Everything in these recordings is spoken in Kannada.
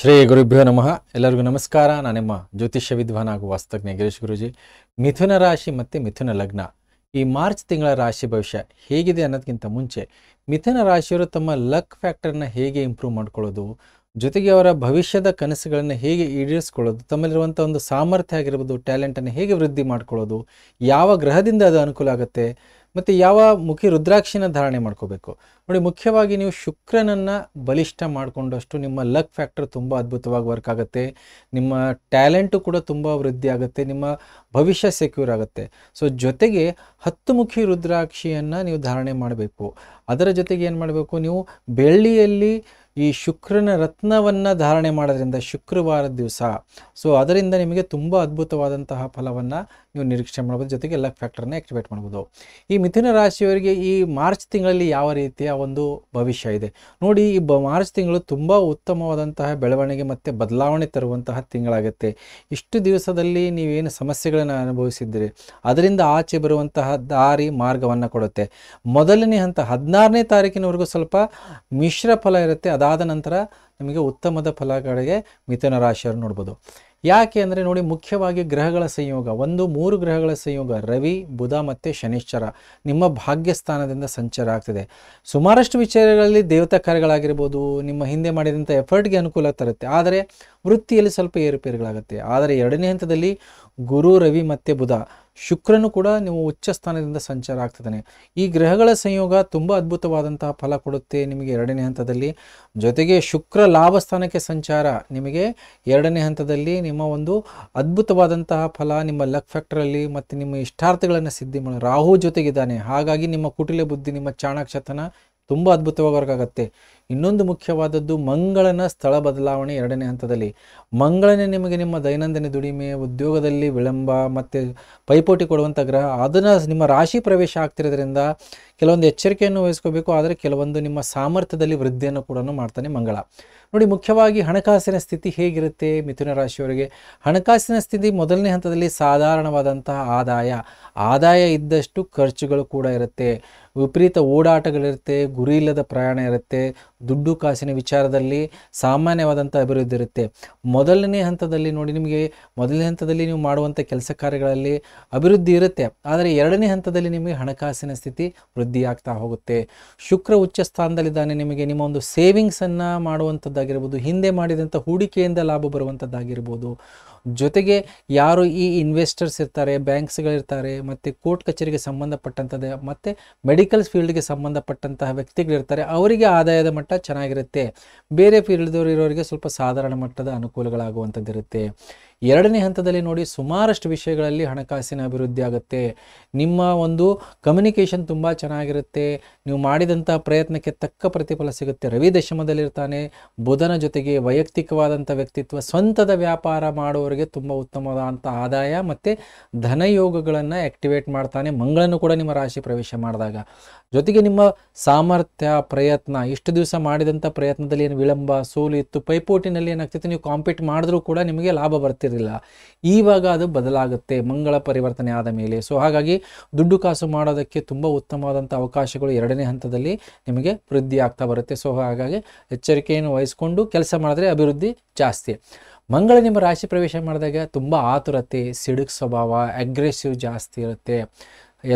ಶ್ರೀ ಗುರುಭ್ಯೋ ನಮಃ ಎಲ್ಲರಿಗೂ ನಮಸ್ಕಾರ ನಾನು ನಿಮ್ಮ ಜ್ಯೋತಿಷ್ಯ ವಿದ್ವಾನ್ ಹಾಗೂ ವಾಸ್ತಜ್ಞ ಗಿರೀಶ್ ಗುರುಜಿ ಮಿಥುನ ರಾಶಿ ಮತ್ತು ಮಿಥುನ ಲಗ್ನ ಈ ಮಾರ್ಚ್ ತಿಂಗಳ ರಾಶಿ ಭವಿಷ್ಯ ಹೇಗಿದೆ ಅನ್ನೋದಕ್ಕಿಂತ ಮುಂಚೆ ಮಿಥುನ ರಾಶಿಯವರು ತಮ್ಮ ಲಕ್ ಫ್ಯಾಕ್ಟರ್ನ ಹೇಗೆ ಇಂಪ್ರೂವ್ ಮಾಡ್ಕೊಳ್ಳೋದು ಜೊತೆಗೆ ಅವರ ಭವಿಷ್ಯದ ಕನಸುಗಳನ್ನು ಹೇಗೆ ಈಡೇರಿಸ್ಕೊಳ್ಳೋದು ತಮ್ಮಲ್ಲಿರುವಂಥ ಒಂದು ಸಾಮರ್ಥ್ಯ ಆಗಿರ್ಬೋದು ಟ್ಯಾಲೆಂಟನ್ನು ಹೇಗೆ ವೃದ್ಧಿ ಮಾಡ್ಕೊಳ್ಳೋದು ಯಾವ ಗ್ರಹದಿಂದ ಅದು ಅನುಕೂಲ ಆಗುತ್ತೆ ಮತ್ತು ಯಾವ ಮುಖಿ ರುದ್ರಾಕ್ಷಿನ ಧಾರಣೆ ಮಾಡ್ಕೋಬೇಕು ನೋಡಿ ಮುಖ್ಯವಾಗಿ ನೀವು ಶುಕ್ರನನ್ನು ಬಲಿಷ್ಠ ಮಾಡಿಕೊಂಡಷ್ಟು ನಿಮ್ಮ ಲಕ್ ಫ್ಯಾಕ್ಟರ್ ತುಂಬ ಅದ್ಭುತವಾಗಿ ವರ್ಕ್ ಆಗುತ್ತೆ ನಿಮ್ಮ ಟ್ಯಾಲೆಂಟು ಕೂಡ ತುಂಬ ವೃದ್ಧಿ ಆಗುತ್ತೆ ನಿಮ್ಮ ಭವಿಷ್ಯ ಸೆಕ್ಯೂರ್ ಆಗುತ್ತೆ ಸೊ ಜೊತೆಗೆ ಹತ್ತು ಮುಖಿ ರುದ್ರಾಕ್ಷಿಯನ್ನು ನೀವು ಧಾರಣೆ ಮಾಡಬೇಕು ಅದರ ಜೊತೆಗೆ ಏನು ಮಾಡಬೇಕು ನೀವು ಬೆಳ್ಳಿಯಲ್ಲಿ ಈ ಶುಕ್ರನ ರತ್ನವನ್ನು ಧಾರಣೆ ಮಾಡೋದ್ರಿಂದ ಶುಕ್ರವಾರದ ದಿವಸ ಸೊ ಅದರಿಂದ ನಿಮಗೆ ತುಂಬ ಅದ್ಭುತವಾದಂತಹ ಫಲವನ್ನು ನೀವು ನಿರೀಕ್ಷೆ ಮಾಡ್ಬೋದು ಜೊತೆಗೆ ಲಕ್ ಫ್ಯಾಕ್ಟರ್ನ ಆಕ್ಟಿವೇಟ್ ಮಾಡ್ಬೋದು ಈ ಮಿಥುನ ರಾಶಿಯವರಿಗೆ ಈ ಮಾರ್ಚ್ ತಿಂಗಳಲ್ಲಿ ಯಾವ ರೀತಿಯ ಒಂದು ಭವಿಷ್ಯ ಇದೆ ನೋಡಿ ಈ ಬ ಮಾರ್ಚ್ ತಿಂಗಳು ತುಂಬ ಉತ್ತಮವಾದಂತಹ ಬೆಳವಣಿಗೆ ಮತ್ತು ಬದಲಾವಣೆ ತರುವಂತಹ ತಿಂಗಳಾಗುತ್ತೆ ಇಷ್ಟು ದಿವಸದಲ್ಲಿ ನೀವೇನು ಸಮಸ್ಯೆಗಳನ್ನು ಅನುಭವಿಸಿದ್ದೀರಿ ಅದರಿಂದ ಆಚೆ ಬರುವಂತಹ ದಾರಿ ಮಾರ್ಗವನ್ನು ಕೊಡುತ್ತೆ ಮೊದಲನೇ ಹಂತ ಹದಿನಾರನೇ ತಾರೀಕಿನವರೆಗೂ ಸ್ವಲ್ಪ ಮಿಶ್ರ ಫಲ ಇರುತ್ತೆ ಅದಾದ ನಂತರ ನಿಮಗೆ ಉತ್ತಮದ ಫಲಗಳಿಗೆ ಮಿಥುನ ರಾಶಿಯವರು ನೋಡ್ಬೋದು ಯಾಕೆ ಅಂದರೆ ನೋಡಿ ಮುಖ್ಯವಾಗಿ ಗ್ರಹಗಳ ಸಂಯೋಗ ಒಂದು ಮೂರು ಗ್ರಹಗಳ ಸಂಯೋಗ ರವಿ ಬುಧ ಮತ್ತು ಶನಿಶ್ಚರ ನಿಮ್ಮ ಭಾಗ್ಯಸ್ಥಾನದಿಂದ ಸಂಚಾರ ಆಗ್ತಿದೆ ಸುಮಾರಷ್ಟು ವಿಚಾರಗಳಲ್ಲಿ ದೇವತಾ ಕಾರ್ಯಗಳಾಗಿರ್ಬೋದು ನಿಮ್ಮ ಹಿಂದೆ ಮಾಡಿದಂಥ ಎಫರ್ಟ್ಗೆ ಅನುಕೂಲ ತರುತ್ತೆ ಆದರೆ ವೃತ್ತಿಯಲ್ಲಿ ಸ್ವಲ್ಪ ಏರುಪೇರುಗಳಾಗುತ್ತೆ ಆದರೆ ಎರಡನೇ ಹಂತದಲ್ಲಿ ಗುರು ರವಿ ಮತ್ತು ಬುಧ ಶುಕ್ರನು ಕೂಡ ನೀವು ಉಚ್ಚ ಸ್ಥಾನದಿಂದ ಸಂಚಾರ ಆಗ್ತಿದ್ದಾನೆ ಈ ಗ್ರಹಗಳ ಸಂಯೋಗ ತುಂಬ ಅದ್ಭುತವಾದಂತಹ ಫಲ ಕೊಡುತ್ತೆ ನಿಮಗೆ ಎರಡನೇ ಹಂತದಲ್ಲಿ ಜೊತೆಗೆ ಶುಕ್ರ ಲಾಭ ಸ್ಥಾನಕ್ಕೆ ಸಂಚಾರ ನಿಮಗೆ ಎರಡನೇ ಹಂತದಲ್ಲಿ ನಿಮ್ಮ ಒಂದು ಅದ್ಭುತವಾದಂತಹ ಫಲ ನಿಮ್ಮ ಲಕ್ ಫ್ಯಾಕ್ಟ್ರಲ್ಲಿ ಮತ್ತು ನಿಮ್ಮ ಇಷ್ಟಾರ್ಥಗಳನ್ನು ಸಿದ್ಧಿ ಮಾಡಿ ರಾಹು ಜೊತೆಗಿದ್ದಾನೆ ಹಾಗಾಗಿ ನಿಮ್ಮ ಕುಟಿಲ ಬುದ್ಧಿ ನಿಮ್ಮ ಚಾಣಾಕ್ಷತನ ತುಂಬ ಅದ್ಭುತವಾಗಿ ಹೊರಗಾಗತ್ತೆ ಇನ್ನೊಂದು ಮುಖ್ಯವಾದದ್ದು ಮಂಗಳನ ಸ್ಥಳ ಬದಲಾವಣೆ ಎರಡನೇ ಹಂತದಲ್ಲಿ ಮಂಗಳನೇ ನಿಮಗೆ ನಿಮ್ಮ ದೈನಂದಿನ ದುಡಿಮೆ ಉದ್ಯೋಗದಲ್ಲಿ ವಿಳಂಬ ಮತ್ತು ಪೈಪೋಟಿ ಕೊಡುವಂಥ ಗ್ರಹ ಅದನ್ನು ನಿಮ್ಮ ರಾಶಿ ಪ್ರವೇಶ ಆಗ್ತಿರೋದ್ರಿಂದ ಕೆಲವೊಂದು ಎಚ್ಚರಿಕೆಯನ್ನು ವಹಿಸ್ಕೋಬೇಕು ಆದರೆ ಕೆಲವೊಂದು ನಿಮ್ಮ ಸಾಮರ್ಥ್ಯದಲ್ಲಿ ವೃದ್ಧಿಯನ್ನು ಕೂಡ ಮಾಡ್ತಾನೆ ಮಂಗಳ ನೋಡಿ ಮುಖ್ಯವಾಗಿ ಹಣಕಾಸಿನ ಸ್ಥಿತಿ ಹೇಗಿರುತ್ತೆ ಮಿಥುನ ರಾಶಿಯವರಿಗೆ ಹಣಕಾಸಿನ ಸ್ಥಿತಿ ಮೊದಲನೇ ಹಂತದಲ್ಲಿ ಸಾಧಾರಣವಾದಂತಹ ಆದಾಯ ಆದಾಯ ಇದ್ದಷ್ಟು ಖರ್ಚುಗಳು ಕೂಡ ಇರುತ್ತೆ ವಿಪರೀತ ಓಡಾಟಗಳಿರುತ್ತೆ ಗುರಿ ಇಲ್ಲದ ಪ್ರಯಾಣ ಇರುತ್ತೆ ದುಡ್ಡು ಕಾಸಿನ ವಿಚಾರದಲ್ಲಿ ಸಾಮಾನ್ಯವಾದಂಥ ಅಭಿವೃದ್ಧಿ ಇರುತ್ತೆ ಮೊದಲನೇ ಹಂತದಲ್ಲಿ ನೋಡಿ ನಿಮಗೆ ಮೊದಲನೇ ಹಂತದಲ್ಲಿ ನೀವು ಮಾಡುವಂಥ ಕೆಲಸ ಕಾರ್ಯಗಳಲ್ಲಿ ಅಭಿವೃದ್ಧಿ ಇರುತ್ತೆ ಆದರೆ ಎರಡನೇ ಹಂತದಲ್ಲಿ ನಿಮಗೆ ಹಣಕಾಸಿನ ಸ್ಥಿತಿ ವೃದ್ಧಿಯಾಗ್ತಾ ಹೋಗುತ್ತೆ ಶುಕ್ರ ಉಚ್ಚ ಸ್ಥಾನದಲ್ಲಿದ್ದಾನೆ ನಿಮಗೆ ನಿಮ್ಮ ಒಂದು ಸೇವಿಂಗ್ಸನ್ನು ಮಾಡುವಂಥದ್ದಾಗಿರ್ಬೋದು ಹಿಂದೆ ಮಾಡಿದಂಥ ಹೂಡಿಕೆಯಿಂದ ಲಾಭ ಬರುವಂಥದ್ದಾಗಿರ್ಬೋದು ಜೊತೆಗೆ ಯಾರು ಈ ಇನ್ವೆಸ್ಟರ್ಸ್ ಇರ್ತಾರೆ ಬ್ಯಾಂಕ್ಸ್ಗಳಿರ್ತಾರೆ ಮತ್ತು ಕೋರ್ಟ್ ಕಚೇರಿಗೆ ಸಂಬಂಧಪಟ್ಟಂಥದ್ದೇ ಮತ್ತು ಮೆಡಿಕಲ್ಸ್ ಫೀಲ್ಡ್ಗೆ ಸಂಬಂಧಪಟ್ಟಂತಹ ವ್ಯಕ್ತಿಗಳಿರ್ತಾರೆ ಅವರಿಗೆ ಆದಾಯದ ಮಟ್ಟ ಮಟ್ಟ ಚೆನ್ನಾಗಿರುತ್ತೆ ಬೇರೆ ಫೀಲ್ಡ್ದವ್ರು ಇರೋರಿಗೆ ಸ್ವಲ್ಪ ಸಾಧಾರಣ ಮಟ್ಟದ ಅನುಕೂಲಗಳಾಗುವಂಥದ್ದಿರುತ್ತೆ ಎರಡನೇ ಹಂತದಲ್ಲಿ ನೋಡಿ ಸುಮಾರಷ್ಟು ವಿಷಯಗಳಲ್ಲಿ ಹಣಕಾಸಿನ ಅಭಿವೃದ್ಧಿ ಆಗುತ್ತೆ ನಿಮ್ಮ ಒಂದು ಕಮ್ಯುನಿಕೇಷನ್ ತುಂಬ ಚೆನ್ನಾಗಿರುತ್ತೆ ನೀವು ಮಾಡಿದಂಥ ಪ್ರಯತ್ನಕ್ಕೆ ತಕ್ಕ ಪ್ರತಿಫಲ ಸಿಗುತ್ತೆ ರವಿ ದಶಮದಲ್ಲಿರ್ತಾನೆ ಬುಧನ ಜೊತೆಗೆ ವೈಯಕ್ತಿಕವಾದಂಥ ವ್ಯಕ್ತಿತ್ವ ಸ್ವಂತದ ವ್ಯಾಪಾರ ಮಾಡುವವರಿಗೆ ತುಂಬ ಉತ್ತಮವಾದಂಥ ಆದಾಯ ಮತ್ತು ಧನಯೋಗಗಳನ್ನು ಆ್ಯಕ್ಟಿವೇಟ್ ಮಾಡ್ತಾನೆ ಮಂಗಳನ್ನು ಕೂಡ ನಿಮ್ಮ ರಾಶಿ ಪ್ರವೇಶ ಮಾಡಿದಾಗ ಜೊತೆಗೆ ನಿಮ್ಮ ಸಾಮರ್ಥ್ಯ ಪ್ರಯತ್ನ ಇಷ್ಟು ದಿವಸ ಮಾಡಿದಂಥ ಪ್ರಯತ್ನದಲ್ಲಿ ಏನು ವಿಳಂಬ ಸೋಲು ಇತ್ತು ಪೈಪೋಟಿನಲ್ಲಿ ಏನಾಗ್ತಿತ್ತು ನೀವು ಕಾಂಪೀಟ್ ಮಾಡಿದ್ರೂ ಕೂಡ ನಿಮಗೆ ಲಾಭ ಬರ್ತಿತ್ತು ಇರಲಿಲ್ಲ ಈವಾಗ ಅದು ಬದಲಾಗುತ್ತೆ ಮಂಗಳ ಪರಿವರ್ತನೆ ಆದ ಮೇಲೆ ಸೊ ಹಾಗಾಗಿ ದುಡ್ಡು ಕಾಸು ಮಾಡೋದಕ್ಕೆ ತುಂಬ ಉತ್ತಮವಾದಂಥ ಅವಕಾಶಗಳು ಎರಡನೇ ಹಂತದಲ್ಲಿ ನಿಮಗೆ ವೃದ್ಧಿ ಆಗ್ತಾ ಬರುತ್ತೆ ಸೊ ಹಾಗಾಗಿ ಎಚ್ಚರಿಕೆಯನ್ನು ವಹಿಸ್ಕೊಂಡು ಕೆಲಸ ಮಾಡಿದ್ರೆ ಅಭಿವೃದ್ಧಿ ಜಾಸ್ತಿ ಮಂಗಳ ನಿಮ್ಮ ರಾಶಿ ಪ್ರವೇಶ ಮಾಡಿದಾಗ ತುಂಬ ಆತುರತೆ ಸಿಡುಕ್ ಸ್ವಭಾವ ಅಗ್ರೆಸಿವ್ ಜಾಸ್ತಿ ಇರುತ್ತೆ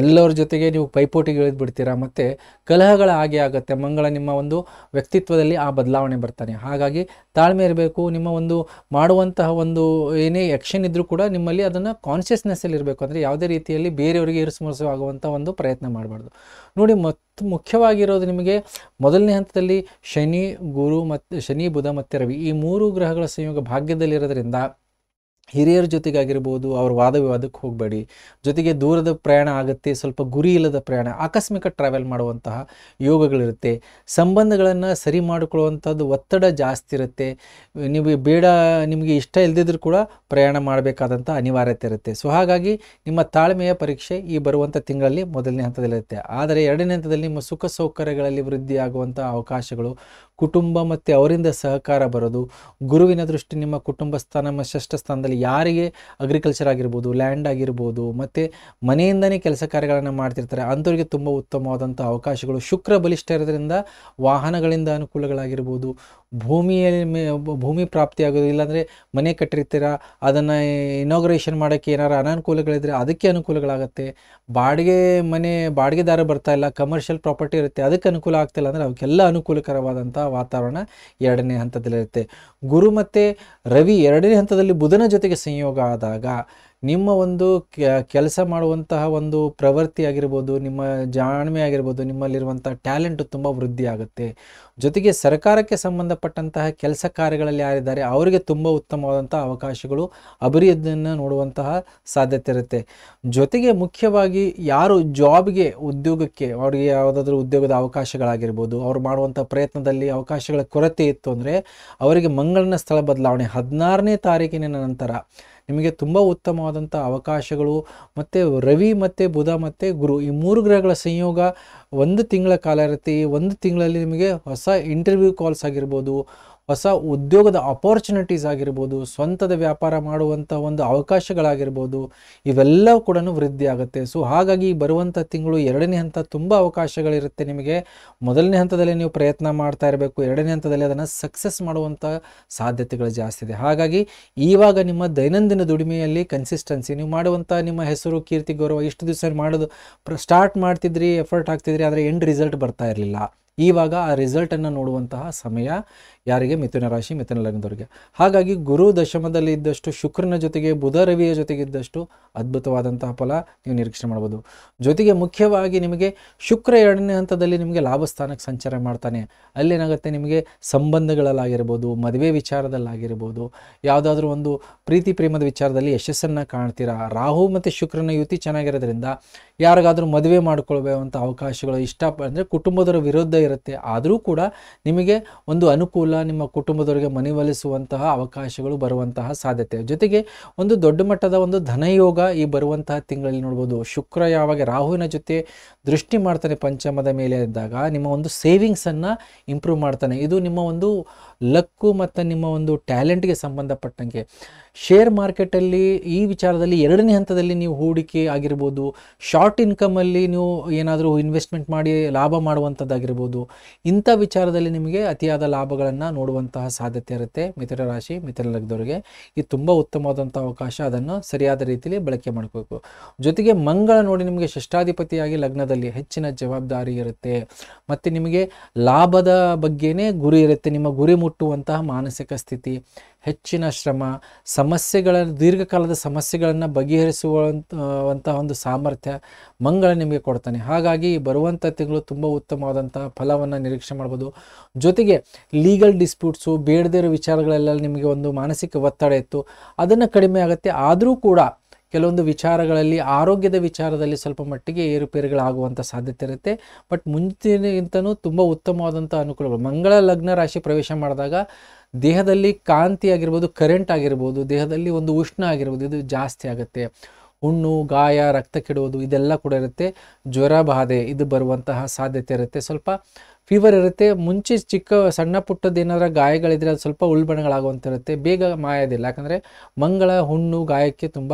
ಎಲ್ಲರ ಜೊತೆಗೆ ನೀವು ಪೈಪೋಟಿಗೆ ಇಳಿದ್ಬಿಡ್ತೀರಾ ಮತ್ತು ಕಲಹಗಳ ಹಾಗೆ ಆಗುತ್ತೆ ಮಂಗಳ ನಿಮ್ಮ ಒಂದು ವ್ಯಕ್ತಿತ್ವದಲ್ಲಿ ಆ ಬದಲಾವಣೆ ಬರ್ತಾನೆ ಹಾಗಾಗಿ ತಾಳ್ಮೆ ಇರಬೇಕು ನಿಮ್ಮ ಒಂದು ಮಾಡುವಂತಹ ಒಂದು ಏನೇ ಆ್ಯಕ್ಷನ್ ಇದ್ದರೂ ಕೂಡ ನಿಮ್ಮಲ್ಲಿ ಅದನ್ನು ಕಾನ್ಷಿಯಸ್ನೆಸ್ಸಲ್ಲಿ ಇರಬೇಕು ಅಂದರೆ ಯಾವುದೇ ರೀತಿಯಲ್ಲಿ ಬೇರೆಯವರಿಗೆ ಇರಿಸು ಆಗುವಂಥ ಒಂದು ಪ್ರಯತ್ನ ಮಾಡಬಾರ್ದು ನೋಡಿ ಮತ್ತು ಮುಖ್ಯವಾಗಿರೋದು ನಿಮಗೆ ಮೊದಲನೇ ಹಂತದಲ್ಲಿ ಶನಿ ಗುರು ಮತ್ತು ಶನಿ ಬುಧ ಮತ್ತು ರವಿ ಈ ಮೂರು ಗ್ರಹಗಳ ಸಂಯೋಗ ಭಾಗ್ಯದಲ್ಲಿರೋದ್ರಿಂದ ಹಿರಿಯರ ಜೊತೆಗಾಗಿರ್ಬೋದು ಅವ್ರ ವಾದ ವಿವಾದಕ್ಕೆ ಹೋಗಬೇಡಿ ಜೊತೆಗೆ ದೂರದ ಪ್ರಯಾಣ ಆಗುತ್ತೆ ಸ್ವಲ್ಪ ಗುರಿ ಇಲ್ಲದ ಪ್ರಯಾಣ ಆಕಸ್ಮಿಕ ಟ್ರಾವೆಲ್ ಮಾಡುವಂತಹ ಯೋಗಗಳಿರುತ್ತೆ ಸಂಬಂಧಗಳನ್ನು ಸರಿ ಮಾಡಿಕೊಳ್ಳುವಂಥದ್ದು ಒತ್ತಡ ಜಾಸ್ತಿ ಇರುತ್ತೆ ನಿಮಗೆ ಬೇಡ ನಿಮಗೆ ಇಷ್ಟ ಇಲ್ಲದಿದ್ದರೂ ಕೂಡ ಪ್ರಯಾಣ ಮಾಡಬೇಕಾದಂಥ ಅನಿವಾರ್ಯತೆ ಇರುತ್ತೆ ಸೊ ಹಾಗಾಗಿ ನಿಮ್ಮ ತಾಳ್ಮೆಯ ಪರೀಕ್ಷೆ ಈ ಬರುವಂಥ ತಿಂಗಳಲ್ಲಿ ಮೊದಲನೇ ಹಂತದಲ್ಲಿರುತ್ತೆ ಆದರೆ ಎರಡನೇ ಹಂತದಲ್ಲಿ ನಿಮ್ಮ ಸುಖ ಸೌಕರ್ಯಗಳಲ್ಲಿ ವೃದ್ಧಿಯಾಗುವಂಥ ಅವಕಾಶಗಳು ಕುಟುಂಬ ಮತ್ತು ಅವರಿಂದ ಸಹಕಾರ ಬರೋದು ಗುರುವಿನ ದೃಷ್ಟಿ ನಿಮ್ಮ ಕುಟುಂಬ ಸ್ಥಾನ ನಮ್ಮ ಷಷ್ಠ ಸ್ಥಾನದಲ್ಲಿ ಯಾರಿಗೆ ಅಗ್ರಿಕಲ್ಚರ್ ಆಗಿರ್ಬೋದು ಲ್ಯಾಂಡ್ ಆಗಿರ್ಬೋದು ಮತ್ತು ಮನೆಯಿಂದನೇ ಕೆಲಸ ಕಾರ್ಯಗಳನ್ನು ಮಾಡ್ತಿರ್ತಾರೆ ಅಂಥವ್ರಿಗೆ ತುಂಬ ಉತ್ತಮವಾದಂಥ ಅವಕಾಶಗಳು ಶುಕ್ರ ಬಲಿಷ್ಠ ಇರೋದ್ರಿಂದ ವಾಹನಗಳಿಂದ ಅನುಕೂಲಗಳಾಗಿರ್ಬೋದು ಭೂಮಿಯಲ್ಲಿ ಭೂಮಿ ಪ್ರಾಪ್ತಿಯಾಗೋದು ಇಲ್ಲಾಂದರೆ ಮನೆ ಕಟ್ಟಿರ್ತೀರ ಅದನ್ನು ಇನಾಗ್ರೇಷನ್ ಮಾಡೋಕ್ಕೆ ಏನಾರು ಅನಾನುಕೂಲಗಳಿದ್ರೆ ಅದಕ್ಕೆ ಅನುಕೂಲಗಳಾಗುತ್ತೆ ಬಾಡಿಗೆ ಮನೆ ಬಾಡಿಗೆದಾರ ಬರ್ತಾ ಇಲ್ಲ ಕಮರ್ಷಿಯಲ್ ಪ್ರಾಪರ್ಟಿ ಇರುತ್ತೆ ಅದಕ್ಕೆ ಅನುಕೂಲ ಆಗ್ತಿಲ್ಲ ಅಂದರೆ ಅವಕ್ಕೆಲ್ಲ ಅನುಕೂಲಕರವಾದಂಥ ವಾತಾವರಣ ಎರಡನೇ ಹಂತದಲ್ಲಿರುತ್ತೆ ಗುರು ಮತ್ತು ರವಿ ಎರಡನೇ ಹಂತದಲ್ಲಿ ಬುಧನ ಜೊತೆಗೆ ಸಂಯೋಗ ಆದಾಗ ನಿಮ್ಮ ಒಂದು ಕೆಲಸ ಮಾಡುವಂತಹ ಒಂದು ಪ್ರವೃತ್ತಿ ಆಗಿರ್ಬೋದು ನಿಮ್ಮ ಜಾಣ್ಮೆ ಆಗಿರ್ಬೋದು ನಿಮ್ಮಲ್ಲಿರುವಂಥ ಟ್ಯಾಲೆಂಟು ತುಂಬ ವೃದ್ಧಿ ಆಗುತ್ತೆ ಜೊತೆಗೆ ಸರ್ಕಾರಕ್ಕೆ ಸಂಬಂಧಪಟ್ಟಂತಹ ಕೆಲಸ ಕಾರ್ಯಗಳಲ್ಲಿ ಯಾರಿದ್ದಾರೆ ಅವರಿಗೆ ತುಂಬ ಉತ್ತಮವಾದಂಥ ಅವಕಾಶಗಳು ಅಭಿವೃದ್ಧಿಯನ್ನು ನೋಡುವಂತಹ ಸಾಧ್ಯತೆ ಇರುತ್ತೆ ಜೊತೆಗೆ ಮುಖ್ಯವಾಗಿ ಯಾರು ಜಾಬ್ಗೆ ಉದ್ಯೋಗಕ್ಕೆ ಅವ್ರಿಗೆ ಯಾವುದಾದ್ರೂ ಉದ್ಯೋಗದ ಅವಕಾಶಗಳಾಗಿರ್ಬೋದು ಅವ್ರು ಮಾಡುವಂಥ ಪ್ರಯತ್ನದಲ್ಲಿ ಅವಕಾಶಗಳ ಕೊರತೆ ಇತ್ತು ಅಂದರೆ ಅವರಿಗೆ ಮಂಗಳನ ಸ್ಥಳ ಬದಲಾವಣೆ ಹದಿನಾರನೇ ತಾರೀಕಿನ ನಂತರ ನಿಮಗೆ ತುಂಬ ಉತ್ತಮವಾದಂಥ ಅವಕಾಶಗಳು ಮತ್ತು ರವಿ ಮತ್ತು ಬುಧ ಮತ್ತು ಗುರು ಈ ಮೂರು ಗ್ರಹಗಳ ಸಂಯೋಗ ಒಂದು ತಿಂಗಳ ಕಾಲ ಇರುತ್ತೆ ಒಂದು ತಿಂಗಳಲ್ಲಿ ನಿಮಗೆ ಹೊಸ ಇಂಟರ್ವ್ಯೂ ಕಾಲ್ಸ್ ಆಗಿರ್ಬೋದು ಹೊಸ ಉದ್ಯೋಗದ ಅಪಾರ್ಚುನಿಟೀಸ್ ಆಗಿರ್ಬೋದು ಸ್ವಂತದ ವ್ಯಾಪಾರ ಮಾಡುವಂಥ ಒಂದು ಅವಕಾಶಗಳಾಗಿರ್ಬೋದು ಇವೆಲ್ಲವೂ ಕೂಡ ವೃದ್ಧಿ ಆಗುತ್ತೆ ಸೊ ಹಾಗಾಗಿ ಬರುವಂಥ ತಿಂಗಳು ಎರಡನೇ ಹಂತ ತುಂಬ ಅವಕಾಶಗಳಿರುತ್ತೆ ನಿಮಗೆ ಮೊದಲನೇ ಹಂತದಲ್ಲಿ ನೀವು ಪ್ರಯತ್ನ ಮಾಡ್ತಾ ಇರಬೇಕು ಎರಡನೇ ಹಂತದಲ್ಲಿ ಅದನ್ನು ಸಕ್ಸಸ್ ಮಾಡುವಂಥ ಸಾಧ್ಯತೆಗಳು ಜಾಸ್ತಿ ಇದೆ ಹಾಗಾಗಿ ಈವಾಗ ನಿಮ್ಮ ದೈನಂದಿನ ದುಡಿಮೆಯಲ್ಲಿ ಕನ್ಸಿಸ್ಟೆನ್ಸಿ ನೀವು ಮಾಡುವಂಥ ನಿಮ್ಮ ಹೆಸರು ಕೀರ್ತಿ ಗೌರವ ಇಷ್ಟು ದಿವಸ ಮಾಡೋದು ಸ್ಟಾರ್ಟ್ ಮಾಡ್ತಿದ್ರಿ ಎಫರ್ಟ್ ಹಾಕ್ತಿದ್ರಿ ಆದರೆ ಎಂಡ್ ರಿಸಲ್ಟ್ ಬರ್ತಾ ಇರಲಿಲ್ಲ ಈವಾಗ ಆ ರಿಸಲ್ಟನ್ನು ನೋಡುವಂತಹ ಸಮಯ ಯಾರಿಗೆ ಮಿಥುನ ರಾಶಿ ಮಿಥುನ ಲಗ್ನದವರಿಗೆ ಹಾಗಾಗಿ ಗುರು ದಶಮದಲ್ಲಿ ಇದ್ದಷ್ಟು ಶುಕ್ರನ ಜೊತೆಗೆ ಬುಧ ರವಿಯ ಜೊತೆಗೆ ಇದ್ದಷ್ಟು ಅದ್ಭುತವಾದಂತಹ ಫಲ ನೀವು ನಿರೀಕ್ಷೆ ಮಾಡ್ಬೋದು ಜೊತೆಗೆ ಮುಖ್ಯವಾಗಿ ನಿಮಗೆ ಶುಕ್ರ ಎರಡನೇ ಹಂತದಲ್ಲಿ ನಿಮಗೆ ಲಾಭ ಸ್ಥಾನಕ್ಕೆ ಸಂಚಾರ ಮಾಡ್ತಾನೆ ಅಲ್ಲೇನಾಗುತ್ತೆ ನಿಮಗೆ ಸಂಬಂಧಗಳಲ್ಲಾಗಿರ್ಬೋದು ಮದುವೆ ವಿಚಾರದಲ್ಲಾಗಿರ್ಬೋದು ಯಾವುದಾದ್ರೂ ಒಂದು ಪ್ರೀತಿ ಪ್ರೇಮದ ವಿಚಾರದಲ್ಲಿ ಯಶಸ್ಸನ್ನು ಕಾಣ್ತೀರಾ ರಾಹು ಮತ್ತು ಶುಕ್ರನ ಯುತಿ ಚೆನ್ನಾಗಿರೋದ್ರಿಂದ ಯಾರಿಗಾದರೂ ಮದುವೆ ಮಾಡ್ಕೊಳ್ಬೇಕಂತ ಅವಕಾಶಗಳು ಇಷ್ಟ ಅಂದರೆ ಕುಟುಂಬದವರ ವಿರುದ್ಧ ಇರುತ್ತೆ ಆದರೂ ಕೂಡ ನಿಮಗೆ ಒಂದು ಅನುಕೂಲ ನಿಮ್ಮ ಕುಟುಂಬದವರಿಗೆ ಒಲಿಸುವಂತಹ ಅವಕಾಶಗಳು ಬರುವಂತಹ ಸಾಧ್ಯತೆ ಜೊತೆಗೆ ಒಂದು ದೊಡ್ಡ ಮಟ್ಟದ ಒಂದು ಧನಯೋಗ ಈ ಬರುವಂತಹ ತಿಂಗಳಲ್ಲಿ ನೋಡ್ಬೋದು ಶುಕ್ರ ಯಾವಾಗ ರಾಹುವಿನ ಜೊತೆ ದೃಷ್ಟಿ ಮಾಡ್ತಾನೆ ಪಂಚಮದ ಮೇಲೆ ಇದ್ದಾಗ ನಿಮ್ಮ ಒಂದು ಸೇವಿಂಗ್ಸನ್ನು ಇಂಪ್ರೂವ್ ಮಾಡ್ತಾನೆ ಇದು ನಿಮ್ಮ ಒಂದು ಲಕ್ಕು ಮತ್ತು ನಿಮ್ಮ ಒಂದು ಟ್ಯಾಲೆಂಟ್ಗೆ ಸಂಬಂಧಪಟ್ಟಂಗೆ ಶೇರ್ ಮಾರ್ಕೆಟಲ್ಲಿ ಈ ವಿಚಾರದಲ್ಲಿ ಎರಡನೇ ಹಂತದಲ್ಲಿ ನೀವು ಹೂಡಿಕೆ ಆಗಿರ್ಬೋದು ಶಾರ್ಟ್ ಇನ್ಕಮಲ್ಲಿ ನೀವು ಏನಾದರೂ ಇನ್ವೆಸ್ಟ್ಮೆಂಟ್ ಮಾಡಿ ಲಾಭ ಮಾಡುವಂಥದ್ದಾಗಿರ್ಬೋದು ಇಂಥ ವಿಚಾರದಲ್ಲಿ ನಿಮಗೆ ಅತಿಯಾದ ಲಾಭಗಳನ್ನು ನೋಡುವಂತಹ ಸಾಧ್ಯತೆ ಇರುತ್ತೆ ಮಿಥುನ ರಾಶಿ ಮಿಥುನ ಲಗ್ನವರಿಗೆ ಇದು ತುಂಬ ಉತ್ತಮವಾದಂಥ ಅವಕಾಶ ಅದನ್ನು ಸರಿಯಾದ ರೀತಿಯಲ್ಲಿ ಬಳಕೆ ಮಾಡಬೇಕು ಜೊತೆಗೆ ಮಂಗಳ ನೋಡಿ ನಿಮಗೆ ಶಿಷ್ಟಾಧಿಪತಿಯಾಗಿ ಲಗ್ನದಲ್ಲಿ ಹೆಚ್ಚಿನ ಜವಾಬ್ದಾರಿ ಇರುತ್ತೆ ಮತ್ತು ನಿಮಗೆ ಲಾಭದ ಬಗ್ಗೆನೇ ಗುರಿ ಇರುತ್ತೆ ನಿಮ್ಮ ಗುರಿ ಹುಟ್ಟುವಂತಹ ಮಾನಸಿಕ ಸ್ಥಿತಿ ಹೆಚ್ಚಿನ ಶ್ರಮ ಸಮಸ್ಯೆಗಳ ದೀರ್ಘಕಾಲದ ಸಮಸ್ಯೆಗಳನ್ನು ಬಗೆಹರಿಸುವಂತಹ ಒಂದು ಸಾಮರ್ಥ್ಯ ಮಂಗಳ ನಿಮಗೆ ಕೊಡ್ತಾನೆ ಹಾಗಾಗಿ ಬರುವಂಥ ತಿಂಗಳು ತುಂಬ ಉತ್ತಮವಾದಂತಹ ಫಲವನ್ನು ನಿರೀಕ್ಷೆ ಮಾಡ್ಬೋದು ಜೊತೆಗೆ ಲೀಗಲ್ ಡಿಸ್ಪ್ಯೂಟ್ಸು ಬೇಡದಿರೋ ವಿಚಾರಗಳೆಲ್ಲ ನಿಮಗೆ ಒಂದು ಮಾನಸಿಕ ಒತ್ತಡ ಇತ್ತು ಅದನ್ನು ಕಡಿಮೆ ಆಗುತ್ತೆ ಆದರೂ ಕೂಡ ಕೆಲವೊಂದು ವಿಚಾರಗಳಲ್ಲಿ ಆರೋಗ್ಯದ ವಿಚಾರದಲ್ಲಿ ಸ್ವಲ್ಪ ಮಟ್ಟಿಗೆ ಏರುಪೇರುಗಳಾಗುವಂಥ ಸಾಧ್ಯತೆ ಇರುತ್ತೆ ಬಟ್ ಮುಂಚಿನಗಿಂತನೂ ತುಂಬ ಉತ್ತಮವಾದಂಥ ಅನುಕೂಲಗಳು ಮಂಗಳ ಲಗ್ನ ರಾಶಿ ಪ್ರವೇಶ ಮಾಡಿದಾಗ ದೇಹದಲ್ಲಿ ಕಾಂತಿ ಆಗಿರ್ಬೋದು ಕರೆಂಟ್ ಆಗಿರ್ಬೋದು ದೇಹದಲ್ಲಿ ಒಂದು ಉಷ್ಣ ಆಗಿರ್ಬೋದು ಇದು ಜಾಸ್ತಿ ಆಗುತ್ತೆ ಹುಣ್ಣು ಗಾಯ ರಕ್ತ ಕೆಡುವುದು ಇದೆಲ್ಲ ಕೂಡ ಇರುತ್ತೆ ಜ್ವರ ಬಾಧೆ ಇದು ಬರುವಂತಹ ಸಾಧ್ಯತೆ ಇರುತ್ತೆ ಸ್ವಲ್ಪ ಫೀವರ್ ಇರುತ್ತೆ ಮುಂಚೆ ಚಿಕ್ಕ ಸಣ್ಣ ಪುಟ್ಟದ್ದು ಏನಾದರೂ ಗಾಯಗಳಿದ್ರೆ ಅದು ಸ್ವಲ್ಪ ಉಲ್ಬಣಗಳಾಗುವಂತಿರುತ್ತೆ ಬೇಗ ಮಾಯೋದಿಲ್ಲ ಯಾಕಂದರೆ ಮಂಗಳ ಹುಣ್ಣು ಗಾಯಕ್ಕೆ ತುಂಬ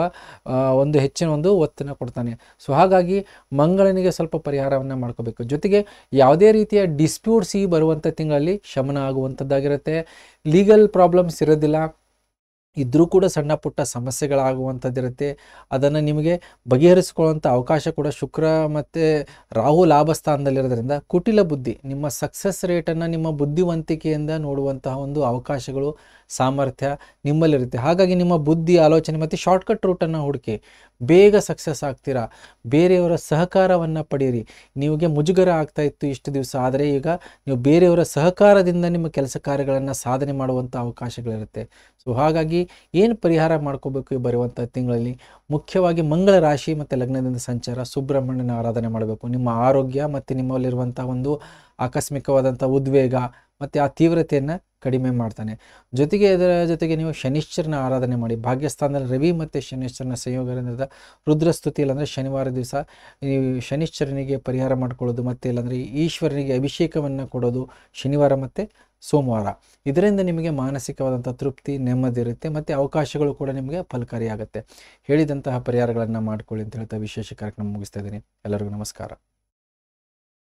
ಒಂದು ಹೆಚ್ಚಿನ ಒಂದು ಒತ್ತನ್ನು ಕೊಡ್ತಾನೆ ಸೊ ಹಾಗಾಗಿ ಮಂಗಳನಿಗೆ ಸ್ವಲ್ಪ ಪರಿಹಾರವನ್ನು ಮಾಡ್ಕೋಬೇಕು ಜೊತೆಗೆ ಯಾವುದೇ ರೀತಿಯ ಡಿಸ್ಪ್ಯೂಟ್ಸ್ ಈ ಬರುವಂಥ ತಿಂಗಳಲ್ಲಿ ಶಮನ ಆಗುವಂತದ್ದಾಗಿರುತ್ತೆ ಲೀಗಲ್ ಪ್ರಾಬ್ಲಮ್ಸ್ ಇರೋದಿಲ್ಲ ಇದ್ದರೂ ಕೂಡ ಸಣ್ಣ ಪುಟ್ಟ ಸಮಸ್ಯೆಗಳಾಗುವಂಥದ್ದಿರುತ್ತೆ ಅದನ್ನು ನಿಮಗೆ ಬಗೆಹರಿಸಿಕೊಳ್ಳುವಂಥ ಅವಕಾಶ ಕೂಡ ಶುಕ್ರ ಮತ್ತು ರಾಹು ಲಾಭ ಸ್ಥಾನದಲ್ಲಿರೋದ್ರಿಂದ ಕುಟಿಲ ಬುದ್ಧಿ ನಿಮ್ಮ ಸಕ್ಸಸ್ ರೇಟನ್ನು ನಿಮ್ಮ ಬುದ್ಧಿವಂತಿಕೆಯಿಂದ ನೋಡುವಂತಹ ಒಂದು ಅವಕಾಶಗಳು ಸಾಮರ್ಥ್ಯ ನಿಮ್ಮಲ್ಲಿರುತ್ತೆ ಹಾಗಾಗಿ ನಿಮ್ಮ ಬುದ್ಧಿ ಆಲೋಚನೆ ಮತ್ತು ಶಾರ್ಟ್ಕಟ್ ರೂಟನ್ನು ಹುಡುಕಿ ಬೇಗ ಸಕ್ಸಸ್ ಆಗ್ತೀರಾ ಬೇರೆಯವರ ಸಹಕಾರವನ್ನು ಪಡೆಯಿರಿ ನಿಮಗೆ ಮುಜುಗರ ಆಗ್ತಾ ಇತ್ತು ಇಷ್ಟು ದಿವಸ ಆದರೆ ಈಗ ನೀವು ಬೇರೆಯವರ ಸಹಕಾರದಿಂದ ನಿಮ್ಮ ಕೆಲಸ ಕಾರ್ಯಗಳನ್ನು ಸಾಧನೆ ಮಾಡುವಂಥ ಅವಕಾಶಗಳಿರುತ್ತೆ ಸೊ ಹಾಗಾಗಿ ಏನು ಪರಿಹಾರ ಮಾಡ್ಕೋಬೇಕು ಬರುವಂಥ ತಿಂಗಳಲ್ಲಿ ಮುಖ್ಯವಾಗಿ ಮಂಗಳ ರಾಶಿ ಮತ್ತು ಲಗ್ನದಿಂದ ಸಂಚಾರ ಸುಬ್ರಹ್ಮಣ್ಯನ ಆರಾಧನೆ ಮಾಡಬೇಕು ನಿಮ್ಮ ಆರೋಗ್ಯ ಮತ್ತು ನಿಮ್ಮಲ್ಲಿರುವಂಥ ಒಂದು ಆಕಸ್ಮಿಕವಾದಂಥ ಉದ್ವೇಗ ಮತ್ತು ಆ ತೀವ್ರತೆಯನ್ನು ಕಡಿಮೆ ಮಾಡ್ತಾನೆ ಜೊತೆಗೆ ಅದರ ಜೊತೆಗೆ ನೀವು ಶನಿಶ್ಚರನ ಆರಾಧನೆ ಮಾಡಿ ಭಾಗ್ಯಸ್ಥಾನದಲ್ಲಿ ರವಿ ಮತ್ತು ಶನಿಶ್ಚರನ ಸಂಯೋಗ ರುದ್ರಸ್ತುತಿ ಇಲ್ಲಾಂದರೆ ಶನಿವಾರ ದಿವಸ ನೀವು ಶನಿಶ್ಚರನಿಗೆ ಪರಿಹಾರ ಮಾಡಿಕೊಳ್ಳೋದು ಮತ್ತು ಇಲ್ಲಾಂದರೆ ಈಶ್ವರನಿಗೆ ಅಭಿಷೇಕವನ್ನು ಕೊಡೋದು ಶನಿವಾರ ಮತ್ತು ಸೋಮವಾರ ಇದರಿಂದ ನಿಮಗೆ ಮಾನಸಿಕವಾದಂಥ ತೃಪ್ತಿ ನೆಮ್ಮದಿ ಇರುತ್ತೆ ಮತ್ತು ಅವಕಾಶಗಳು ಕೂಡ ನಿಮಗೆ ಫಲಕಾರಿಯಾಗುತ್ತೆ ಹೇಳಿದಂತಹ ಪರಿಹಾರಗಳನ್ನು ಮಾಡ್ಕೊಳ್ಳಿ ಅಂತ ಹೇಳ್ತಾ ವಿಶೇಷ ಕಾರ್ಯಕ್ರಮ ಮುಗಿಸ್ತಾ ಇದ್ದೀನಿ ಎಲ್ಲರಿಗೂ ನಮಸ್ಕಾರ